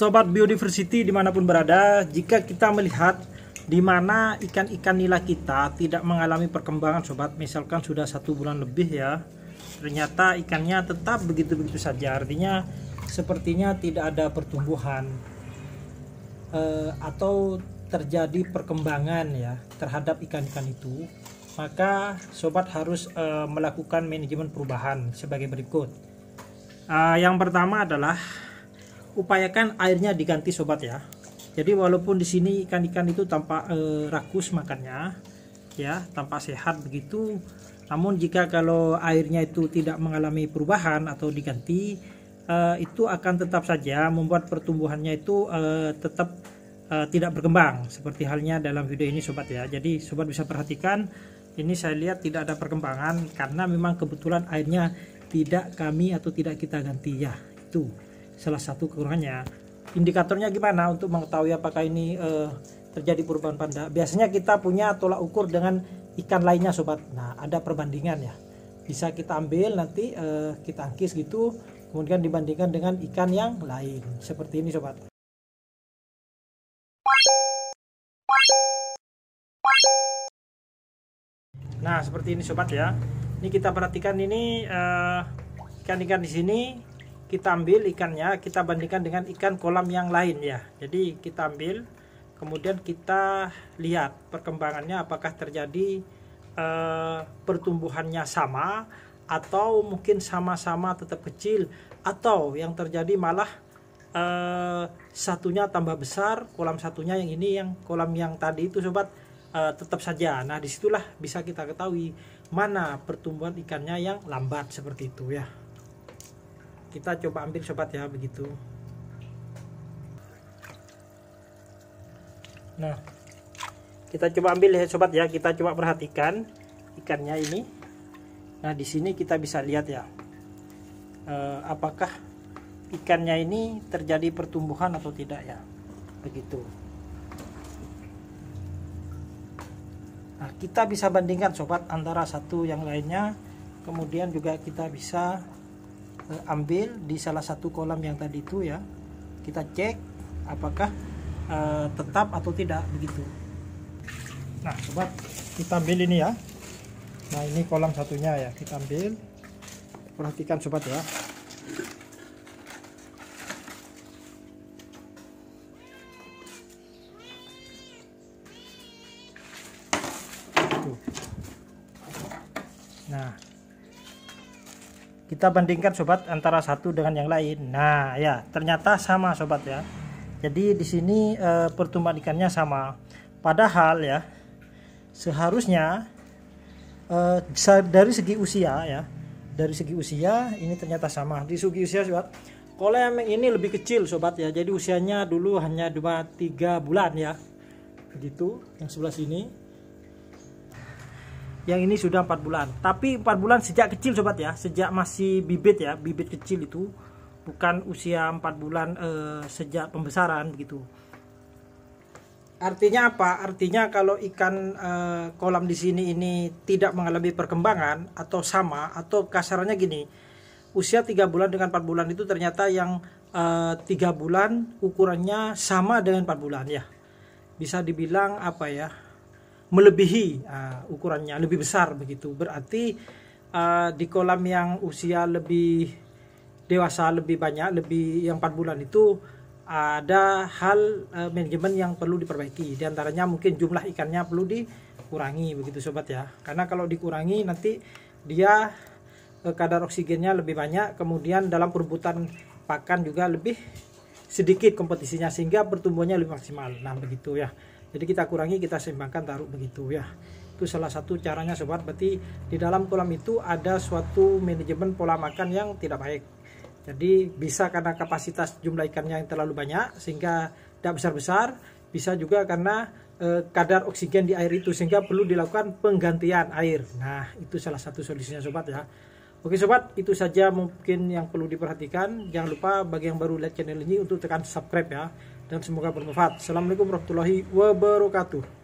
sobat biodiversity dimanapun berada, jika kita melihat di mana ikan-ikan nila kita tidak mengalami perkembangan sobat, misalkan sudah satu bulan lebih ya, ternyata ikannya tetap begitu-begitu saja, artinya sepertinya tidak ada pertumbuhan eh, atau terjadi perkembangan ya terhadap ikan-ikan itu, maka sobat harus eh, melakukan manajemen perubahan sebagai berikut. Uh, yang pertama adalah upayakan airnya diganti sobat ya jadi walaupun di sini ikan-ikan itu tampak e, eh, rakus makannya ya tampak sehat begitu namun jika kalau airnya itu tidak mengalami perubahan atau diganti e, itu akan tetap saja membuat pertumbuhannya itu e, tetap e, tidak berkembang seperti halnya dalam video ini sobat ya jadi sobat bisa perhatikan ini saya lihat tidak ada perkembangan karena memang kebetulan airnya tidak kami atau tidak kita ganti ya itu salah satu kekurangannya. Indikatornya gimana untuk mengetahui apakah ini eh, terjadi perubahan panda? Biasanya kita punya tolak ukur dengan ikan lainnya sobat. Nah, ada perbandingan ya. Bisa kita ambil nanti eh, kita angkis gitu, kemudian dibandingkan dengan ikan yang lain. Seperti ini sobat. Nah, seperti ini sobat ya. Ini kita perhatikan ini eh, ikan-ikan uh, ikan -ikan di sini kita ambil ikannya kita bandingkan dengan ikan kolam yang lain ya jadi kita ambil kemudian kita lihat perkembangannya apakah terjadi eh, pertumbuhannya sama atau mungkin sama-sama tetap kecil atau yang terjadi malah eh, satunya tambah besar kolam satunya yang ini yang kolam yang tadi itu sobat eh, tetap saja nah disitulah bisa kita ketahui mana pertumbuhan ikannya yang lambat seperti itu ya kita coba ambil sobat ya begitu nah kita coba ambil ya sobat ya kita coba perhatikan ikannya ini nah di sini kita bisa lihat ya eh, apakah ikannya ini terjadi pertumbuhan atau tidak ya begitu nah kita bisa bandingkan sobat antara satu yang lainnya kemudian juga kita bisa Eh, ambil di salah satu kolam yang tadi itu ya kita cek apakah uh, tetap atau tidak begitu nah sobat kita ambil ini ya nah ini kolam satunya ya kita ambil perhatikan sobat ya nah kita bandingkan sobat antara satu dengan yang lain nah ya ternyata sama sobat ya jadi di sini e, eh, pertumbuhan ikannya sama padahal ya seharusnya e, dari segi usia ya dari segi usia ini ternyata sama di segi usia sobat kolam ini lebih kecil sobat ya jadi usianya dulu hanya 2-3 bulan ya begitu yang sebelah sini yang ini sudah empat bulan tapi empat bulan sejak kecil sobat ya sejak masih bibit ya bibit kecil itu bukan usia empat bulan eh, sejak pembesaran begitu artinya apa artinya kalau ikan eh, kolam di sini ini tidak mengalami perkembangan atau sama atau kasarannya gini usia tiga bulan dengan empat bulan itu ternyata yang eh, tiga eh, bulan ukurannya sama dengan empat bulan ya bisa dibilang apa ya melebihi uh, ukurannya lebih besar begitu berarti uh, di kolam yang usia lebih dewasa lebih banyak lebih yang 4 bulan itu ada hal uh, manajemen yang perlu diperbaiki diantaranya mungkin jumlah ikannya perlu dikurangi begitu sobat ya karena kalau dikurangi nanti dia uh, kadar oksigennya lebih banyak kemudian dalam perebutan pakan juga lebih sedikit kompetisinya sehingga pertumbuhannya lebih maksimal nah begitu ya jadi kita kurangi kita seimbangkan taruh begitu ya itu salah satu caranya sobat berarti di dalam kolam itu ada suatu manajemen pola makan yang tidak baik jadi bisa karena kapasitas jumlah ikannya yang terlalu banyak sehingga tidak besar-besar bisa juga karena e, kadar oksigen di air itu sehingga perlu dilakukan penggantian air nah itu salah satu solusinya sobat ya Oke sobat, itu saja mungkin yang perlu diperhatikan. Jangan lupa bagi yang baru lihat channel ini untuk tekan subscribe ya dan semoga bermanfaat. Assalamualaikum warahmatullahi wabarakatuh.